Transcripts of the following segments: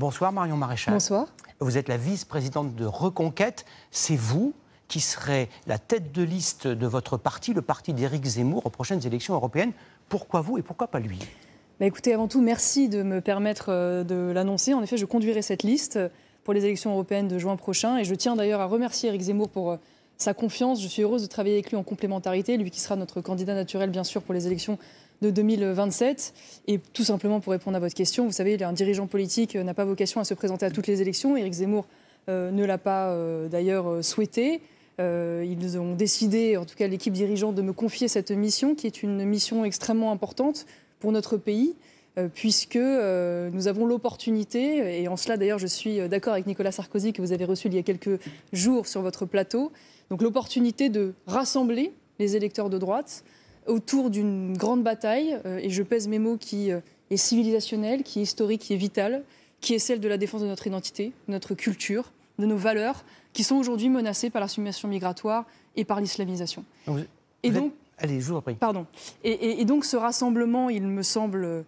Bonsoir Marion Maréchal. Bonsoir. Vous êtes la vice-présidente de Reconquête. C'est vous qui serez la tête de liste de votre parti, le parti d'Éric Zemmour, aux prochaines élections européennes. Pourquoi vous et pourquoi pas lui bah, Écoutez, avant tout, merci de me permettre euh, de l'annoncer. En effet, je conduirai cette liste pour les élections européennes de juin prochain. Et je tiens d'ailleurs à remercier Éric Zemmour pour euh, sa confiance. Je suis heureuse de travailler avec lui en complémentarité, lui qui sera notre candidat naturel, bien sûr, pour les élections de 2027. Et tout simplement pour répondre à votre question, vous savez, un dirigeant politique euh, n'a pas vocation à se présenter à toutes les élections. Éric Zemmour euh, ne l'a pas euh, d'ailleurs souhaité. ils ont décidé, en tout cas l'équipe dirigeante, de me confier cette mission, qui est une mission extrêmement importante pour notre pays, puisque nous avons l'opportunité, et en cela d'ailleurs je suis d'accord avec Nicolas Sarkozy que vous avez reçu il y a quelques jours sur votre plateau, donc l'opportunité de rassembler les électeurs de droite, autour d'une grande bataille, euh, et je pèse mes mots, qui euh, est civilisationnelle, qui est historique, qui est vitale, qui est celle de la défense de notre identité, notre culture, de nos valeurs, qui sont aujourd'hui menacées par la submersion migratoire et par l'islamisation. Ah, et donc, allez, je vous Pardon. et, donc, ce rassemblement, il me semble euh,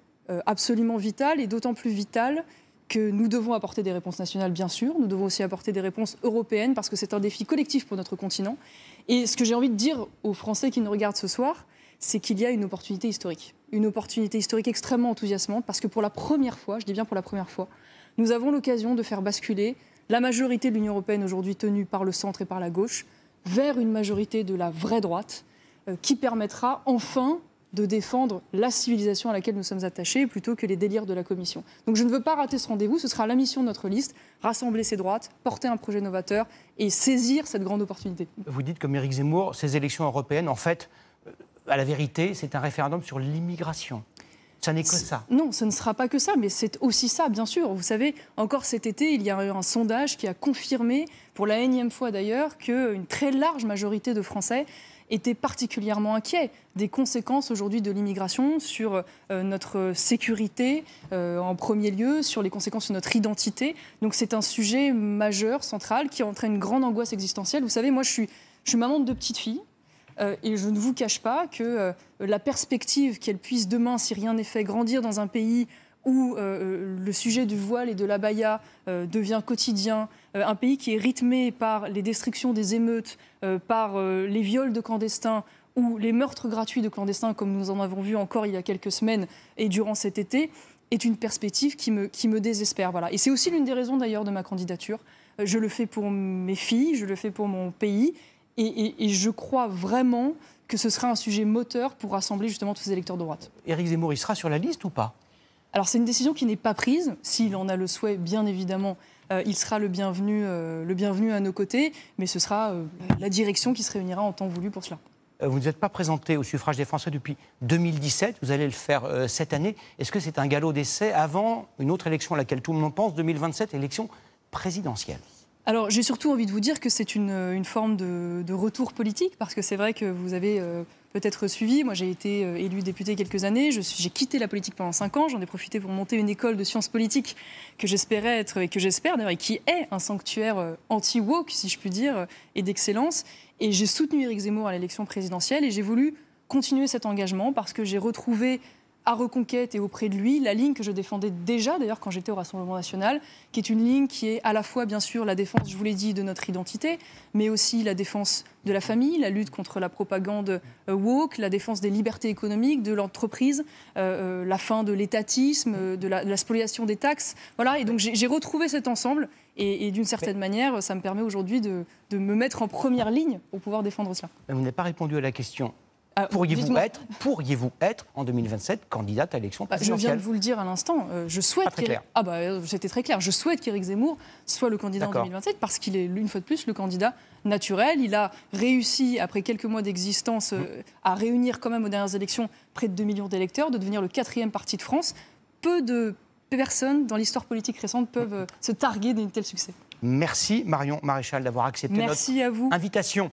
absolument vital, et d'autant plus vital que nous devons apporter des réponses nationales, bien sûr. Nous devons aussi apporter des réponses européennes parce que c'est un défi collectif pour notre continent. Et ce que j'ai envie de dire aux Français qui nous regardent ce soir, c'est qu'il y a une opportunité historique. Une opportunité historique extrêmement enthousiasmante parce que pour la première fois, je dis bien pour la première fois, nous avons l'occasion de faire basculer la majorité de l'Union européenne aujourd'hui tenue par le centre et par la gauche vers une majorité de la vraie droite euh, qui permettra enfin de défendre la civilisation à laquelle nous sommes attachés plutôt que les délires de la Commission. Donc je ne veux pas rater ce rendez-vous, ce sera la mission de notre liste, rassembler ces droites, porter un projet novateur et saisir cette grande opportunité. Vous dites comme Éric Zemmour, ces élections européennes, en fait, à la vérité, c'est un référendum sur l'immigration. Ça n'est que ça. Non, ce ne sera pas que ça, mais c'est aussi ça, bien sûr. Vous savez, encore cet été, il y a eu un sondage qui a confirmé, pour la énième fois d'ailleurs, qu'une très large majorité de Français étaient particulièrement inquiets des conséquences aujourd'hui de l'immigration sur euh, notre sécurité euh, en premier lieu, sur les conséquences sur notre identité. Donc c'est un sujet majeur, central, qui entraîne une grande angoisse existentielle. Vous savez, moi je suis, je suis maman de deux petites filles. Euh, et je ne vous cache pas que euh, la perspective qu'elle puisse demain, si rien n'est fait, grandir dans un pays où euh, le sujet du voile et de l'abaya devient quotidien, un pays qui est rythmé par les destructions des émeutes, par les viols de clandestins ou les meurtres gratuits de clandestins, comme nous en avons vu encore il y a quelques semaines et durant cet été, est une perspective qui me, qui me désespère. Voilà. Et c'est aussi l'une des raisons d'ailleurs de ma candidature. Je le fais pour mes filles, je le fais pour mon pays, et, je crois vraiment que ce sera un sujet moteur pour rassembler justement tous les électeurs de droite. Éric Zemmour, il sera sur la liste ou pas Alors c'est une décision qui n'est pas prise. S'il en a le souhait, bien évidemment, euh, il sera euh, le bienvenu, à nos côtés, mais ce sera euh, la direction qui se réunira en temps voulu pour cela. Vous ne vous êtes pas présenté au suffrage des Français depuis 2017, vous allez le faire cette année. Est-ce que c'est un galop d'essai avant une autre élection à laquelle tout le monde pense, 2027, élection présidentielle alors j'ai surtout envie de vous dire que c'est une, euh, forme de, retour politique, parce que c'est vrai que vous avez euh, peut-être suivi, moi j'ai été euh, élu député quelques années, j'ai quitté la politique pendant cinq ans, j'en ai profité pour monter une école de sciences politiques que j'espérais être et que j'espère d'ailleurs, et qui est un sanctuaire anti-woke, si je puis dire, et d'excellence. Et j'ai soutenu Éric Zemmour à l'élection présidentielle et j'ai voulu continuer cet engagement parce que j'ai retrouvé à Reconquête et auprès de lui la ligne que je défendais déjà, d'ailleurs, quand j'étais au Rassemblement national, qui est une ligne qui est à la fois, bien sûr, la défense, je vous l'ai dit, de notre identité, mais aussi la défense de la famille, la lutte contre la propagande euh, woke, la défense des libertés économiques, de l'entreprise, euh, euh, la fin de l'étatisme, de la, spoliation des taxes. Voilà, et donc j'ai retrouvé cet ensemble, et, d'une certaine manière, ça me permet aujourd'hui de, de me mettre en première ligne pour pouvoir défendre cela. Vous n'avez pas répondu à la question. Ah, pourriez-vous être, pourriez être en 2027 candidate à l'élection bah, présidentielle Je viens de vous le dire à l'instant. Euh, je souhaite. très Ah bah, c'était euh, très clair. Je souhaite qu'Éric Zemmour soit le candidat en 2027 parce qu'il est une fois de plus le candidat naturel. Il a réussi après quelques mois d'existence euh, à réunir quand même aux dernières élections près de 2 millions d'électeurs, de devenir le quatrième parti de France. Peu de personnes dans l'histoire politique récente peuvent se targuer d'un tel succès. Merci Marion Maréchal d'avoir accepté Merci notre invitation.